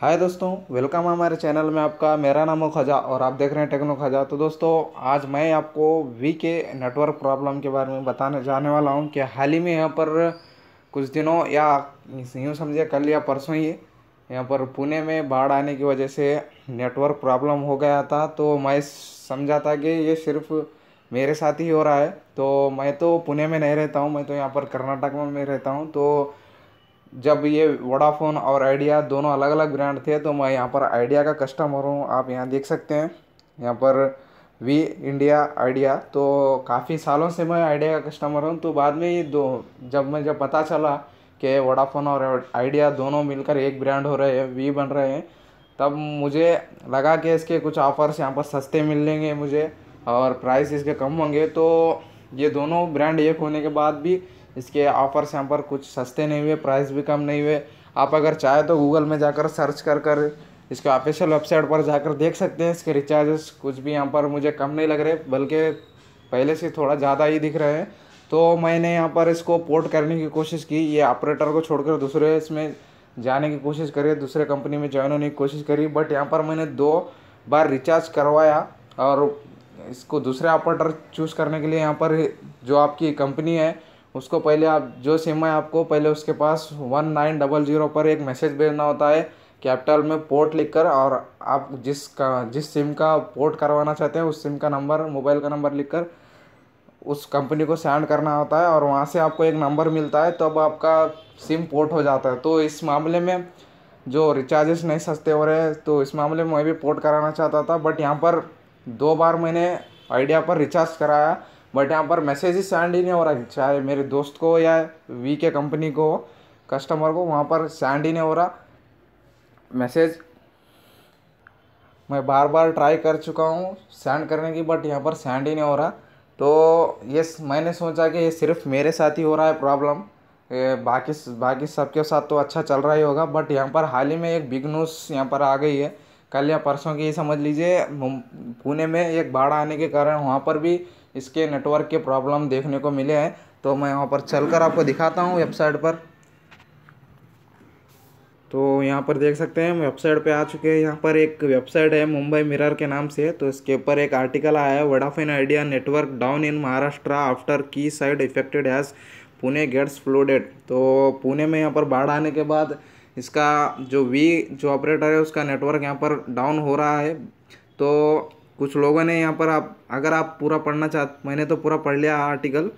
हाय दोस्तों वेलकम है हमारे चैनल में आपका मेरा नाम है खजा और आप देख रहे हैं टेक्नो खजा तो दोस्तों आज मैं आपको वी के नेटवर्क प्रॉब्लम के बारे में बताने जाने वाला हूँ कि हाल ही में यहाँ पर कुछ दिनों या यूँ समझिए कल या परसों ही यहाँ पर पुणे में बाढ़ आने की वजह से नेटवर्क प्रॉब्लम हो गया था तो मैं समझा था कि ये सिर्फ मेरे साथ ही हो रहा है तो मैं तो पुणे में नहीं रहता हूँ मैं तो यहाँ पर कर्नाटक में रहता हूँ तो जब ये वोडाफोन और आइडिया दोनों अलग अलग ब्रांड थे तो मैं यहाँ पर आइडिया का कस्टमर हूँ आप यहाँ देख सकते हैं यहाँ पर वी इंडिया आइडिया तो काफ़ी सालों से मैं आइडिया का कस्टमर हूँ तो बाद में ये दो जब मैं जब पता चला कि वोडाफोन और आइडिया दोनों मिलकर एक ब्रांड हो रहे हैं वी बन रहे हैं तब मुझे लगा कि इसके कुछ ऑफ़र्स यहाँ पर सस्ते लेंगे मुझे और प्राइस इसके कम होंगे तो ये दोनों ब्रांड एक होने के बाद भी इसके ऑफर्स यहाँ पर कुछ सस्ते नहीं हुए प्राइस भी कम नहीं हुए आप अगर चाहे तो गूगल में जाकर सर्च कर कर इसके ऑफिशियल वेबसाइट पर जाकर देख सकते हैं इसके रिचार्जेस कुछ भी यहाँ पर मुझे कम नहीं लग रहे बल्कि पहले से थोड़ा ज़्यादा ही दिख रहे हैं तो मैंने यहाँ पर इसको पोर्ट करने की कोशिश की ये ऑपरेटर को छोड़कर दूसरे इसमें जाने की कोशिश करी दूसरे कंपनी में ज्वाइन होने की कोशिश करी बट यहाँ पर मैंने दो बार रिचार्ज करवाया और इसको दूसरे ऑपरेटर चूज़ करने के लिए यहाँ पर जो आपकी कंपनी है उसको पहले आप जो सिम है आपको पहले उसके पास वन नाइन डबल ज़ीरो पर एक मैसेज भेजना होता है कैपिटल में पोर्ट लिखकर और आप जिस का जिस सिम का पोर्ट करवाना चाहते हैं उस सिम का नंबर मोबाइल का नंबर लिखकर उस कंपनी को सेंड करना होता है और वहाँ से आपको एक नंबर मिलता है तब तो आपका सिम पोर्ट हो जाता है तो इस मामले में जो रिचार्जेस नहीं सस्ते हो रहे तो इस मामले में मैं भी पोर्ट कराना चाहता था बट यहाँ पर दो बार मैंने आइडिया पर रिचार्ज कराया बट यहाँ पर मैसेज ही सेंड ही नहीं हो रहा है चाहे मेरे दोस्त को या वी के कंपनी को कस्टमर को वहाँ पर सेंड ही नहीं हो रहा मैसेज मैं बार बार ट्राई कर चुका हूँ सेंड करने की बट यहाँ पर सेंड ही नहीं हो रहा तो ये मैंने सोचा कि ये सिर्फ मेरे साथ ही हो रहा है प्रॉब्लम बाकी बाकी सबके साथ तो अच्छा चल रहा ही होगा बट यहाँ पर हाल ही में एक बिग न्यूज़ यहाँ पर आ गई है कल या परसों की समझ लीजिए पुणे में एक बाढ़ आने के कारण वहाँ पर भी इसके नेटवर्क के प्रॉब्लम देखने को मिले हैं तो मैं यहाँ पर चलकर आपको दिखाता हूँ वेबसाइट पर तो यहाँ पर देख सकते हैं वेबसाइट पे आ चुके हैं यहाँ पर एक वेबसाइट है मुंबई मिरर के नाम से तो इसके ऊपर एक आर्टिकल आया है Vodafone idea network down in Maharashtra after key side affected has Pune gets flooded तो पुणे में यहाँ पर बाढ़ आने के बाद इसका जो वी जो ऑपरेटर है उसका नेटवर्क यहाँ पर डाउन हो रहा है तो कुछ लोगों ने यहाँ पर आप अगर आप पूरा पढ़ना चाह मैंने तो पूरा पढ़ लिया आर्टिकल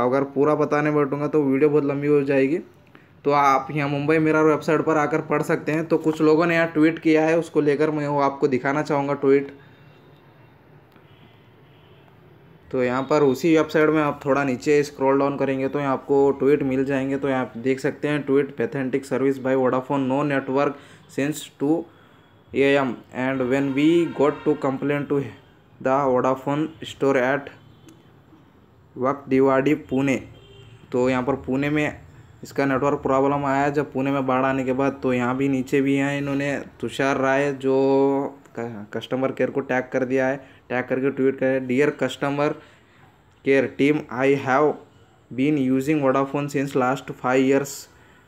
अगर पूरा बताने बैठूँगा तो वीडियो बहुत लंबी हो जाएगी तो आप यहाँ मुंबई मेरा वेबसाइट पर आकर पढ़ सकते हैं तो कुछ लोगों ने यहाँ ट्वीट किया है उसको लेकर मैं वो आपको दिखाना चाहूँगा ट्वीट तो यहाँ पर उसी वेबसाइट में आप थोड़ा नीचे स्क्रॉल डाउन करेंगे तो यहाँ आपको ट्वीट मिल जाएंगे तो यहाँ आप देख सकते हैं tweet pathetic service by Vodafone no network since two am and when we got to complain to the Vodafone store at वक्त दिवाड़ी पुणे तो यहाँ पर पुणे में इसका नेटवर्क प्रॉब्लम आया जब पुणे में बाढ़ आने के बाद तो यहाँ भी नीचे भी हैं इन्होंने तुषार राय जो कस्टमर केयर को टैग कर दिया है टैग करके ट्वीट करें dear customer care team I have been using Vodafone since last five years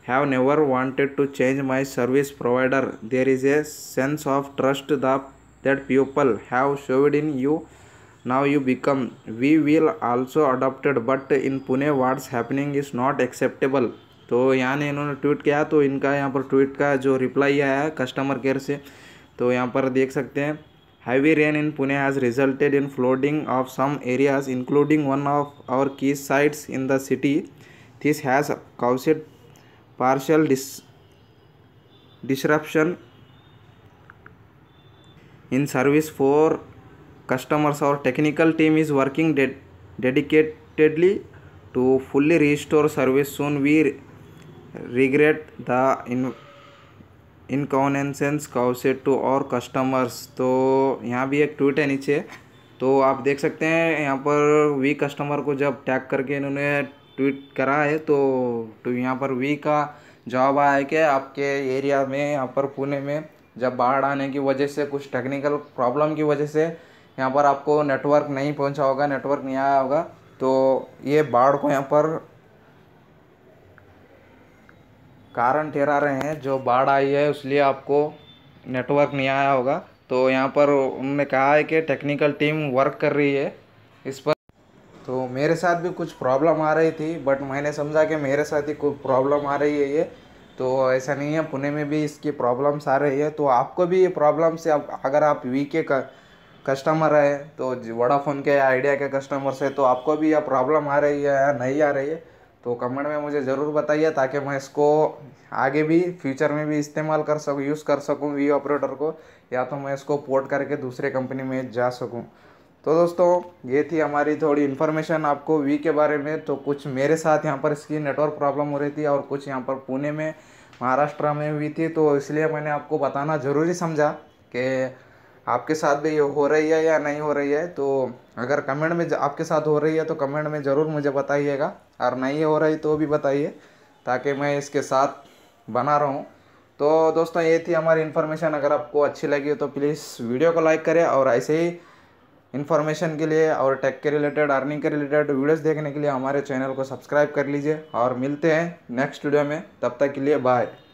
have never wanted to change my service provider. There is a sense of trust that people have showed in you. Now you become. We will also adopted, but in Pune what's happening is not acceptable. तो यहाँ ने इन्होंने tweet किया तो इनका यहाँ पर tweet का जो रिप्लाई आया कस्टमर केयर से तो यहाँ पर देख सकते हैं heavy rain in Pune has resulted in flooding of some areas including one of our key sites in the city this has caused partial dis disruption in service for customers our technical team is working de dedicatedly to fully restore service soon we re regret the in inconvenience caused to our customers तो यहाँ भी एक tweet है नीचे तो आप देख सकते हैं यहाँ पर वी कस्टमर को जब टैग करके इन्होंने ट्वीट करा है तो तो यहाँ पर वी का जवाब आया है कि आपके एरिया में यहाँ पर पुणे में जब बाढ़ आने की वजह से कुछ टेक्निकल प्रॉब्लम की वजह से यहाँ पर आपको नेटवर्क नहीं पहुँचा होगा नेटवर्क नहीं आया होगा तो ये बाढ़ को यहाँ पर कारण ठहरा रहे हैं जो बाढ़ आई है इसलिए आपको नेटवर्क नहीं आया होगा तो यहाँ पर उन्होंने कहा है कि टेक्निकल टीम वर्क कर रही है इस पर तो मेरे साथ भी कुछ प्रॉब्लम आ रही थी बट मैंने समझा कि मेरे साथ ही कोई प्रॉब्लम आ रही है ये तो ऐसा नहीं है पुणे में भी इसकी प्रॉब्लम्स आ रही है तो आपको भी ये प्रॉब्लम से आप अगर आप वी तो के कस्टमर है तो वोडाफोन के आइडिया के कस्टमर से तो आपको भी यह प्रॉब्लम आ रही है या नहीं आ रही है तो कमेंट में मुझे ज़रूर बताइए ताकि मैं इसको आगे भी फ्यूचर में भी इस्तेमाल कर सकूँ यूज़ कर सकूँ वी ऑपरेटर को या तो मैं इसको पोर्ट करके दूसरे कंपनी में जा सकूँ तो दोस्तों ये थी हमारी थोड़ी इन्फॉर्मेशन आपको वी के बारे में तो कुछ मेरे साथ यहाँ पर इसकी नेटवर्क प्रॉब्लम हो रही थी और कुछ यहाँ पर पुणे में महाराष्ट्र में हुई थी तो इसलिए मैंने आपको बताना ज़रूरी समझा कि आपके साथ भी ये हो रही है या नहीं हो रही है तो अगर कमेंट में आपके साथ हो रही है तो कमेंट में ज़रूर मुझे बताइएगा और नहीं हो रही तो भी बताइए ताकि मैं इसके साथ बना रहूँ तो दोस्तों ये थी हमारी इन्फॉर्मेशन अगर आपको अच्छी लगी हो तो प्लीज़ वीडियो को लाइक करें और ऐसे ही इन्फॉर्मेशन के लिए और टेक के रिलेटेड अर्निंग के रिलेटेड वीडियोस देखने के लिए हमारे चैनल को सब्सक्राइब कर लीजिए और मिलते हैं नेक्स्ट वीडियो में तब तक के लिए बाय